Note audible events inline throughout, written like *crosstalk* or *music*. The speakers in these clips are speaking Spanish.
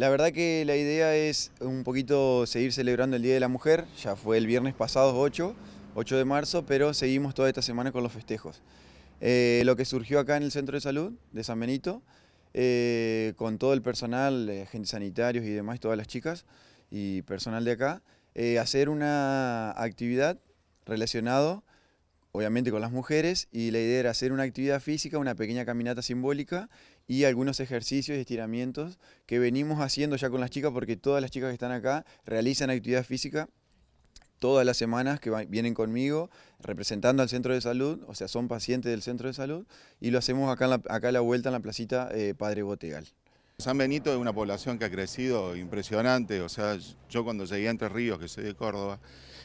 La verdad que la idea es un poquito seguir celebrando el Día de la Mujer, ya fue el viernes pasado 8, 8 de marzo, pero seguimos toda esta semana con los festejos. Eh, lo que surgió acá en el Centro de Salud de San Benito, eh, con todo el personal, eh, agentes sanitarios y demás, todas las chicas y personal de acá, hacer una actividad relacionada obviamente con las mujeres, y la idea era hacer una actividad física, una pequeña caminata simbólica y algunos ejercicios y estiramientos que venimos haciendo ya con las chicas, porque todas las chicas que están acá realizan actividad física todas las semanas que vienen conmigo representando al centro de salud, o sea, son pacientes del centro de salud, y lo hacemos acá, la, acá a la vuelta en la placita eh, Padre Botegal. San Benito es una población que ha crecido impresionante, o sea, yo cuando llegué a Entre Ríos, que soy de Córdoba,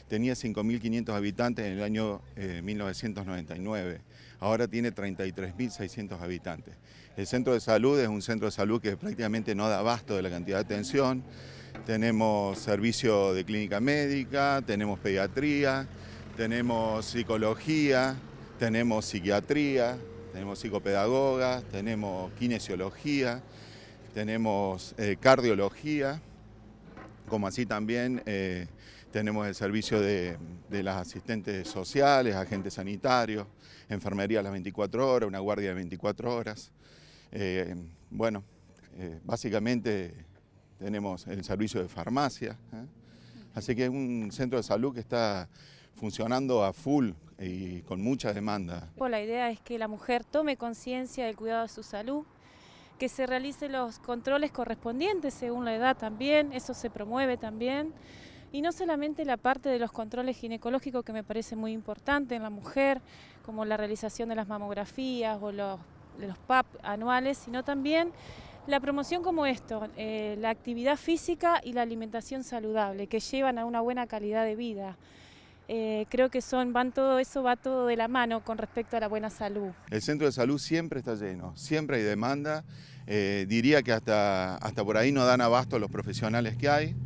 tenía 5.500 habitantes en el año 1999, eh, ahora tiene 33.600 habitantes. El centro de salud es un centro de salud que prácticamente no da abasto de la cantidad de atención, tenemos servicio de clínica médica, tenemos pediatría, tenemos psicología, tenemos psiquiatría, tenemos psicopedagogas, tenemos kinesiología, tenemos eh, cardiología, como así también eh, tenemos el servicio de, las asistentes sociales, agentes sanitarios, enfermería a las 24 horas, una guardia de 24 horas. Eh, bueno, básicamente tenemos el servicio de farmacia, así que es un centro de salud que está funcionando a full y con mucha demanda. la idea es que la mujer tome conciencia del cuidado de su salud, que se realicen los controles correspondientes según la edad también, eso se promueve también. Y no solamente la parte de los controles ginecológicos que me parece muy importante en la mujer, como la realización de las mamografías o los, los PAP anuales, sino también la promoción como esto, eh, la actividad física y la alimentación saludable, que llevan a una buena calidad de vida. Eh, creo que son, van todo eso va todo de la mano con respecto a la buena salud. El centro de salud siempre está lleno, siempre hay demanda. Eh, diría que hasta, por ahí no dan abasto los profesionales que hay.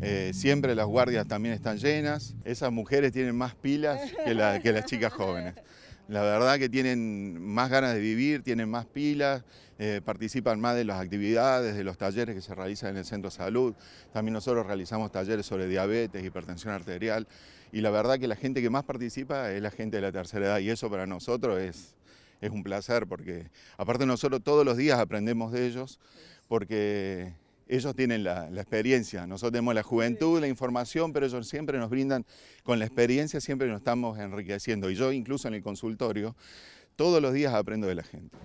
Eh, siempre las guardias también están llenas. Esas mujeres tienen más pilas que las chicas jóvenes. *laughs* La verdad que tienen más ganas de vivir, tienen más pilas, eh, participan más de las actividades, de los talleres que se realizan en el centro de salud. También nosotros realizamos talleres sobre diabetes, hipertensión arterial. Y la verdad que la gente que más participa es la gente de la tercera edad y eso para nosotros es, es un placer porque aparte nosotros todos los días aprendemos de ellos porque ellos tienen la, experiencia, nosotros tenemos la juventud, la información, pero ellos siempre nos brindan con la experiencia, siempre nos estamos enriqueciendo. Y yo incluso en el consultorio, todos los días aprendo de la gente.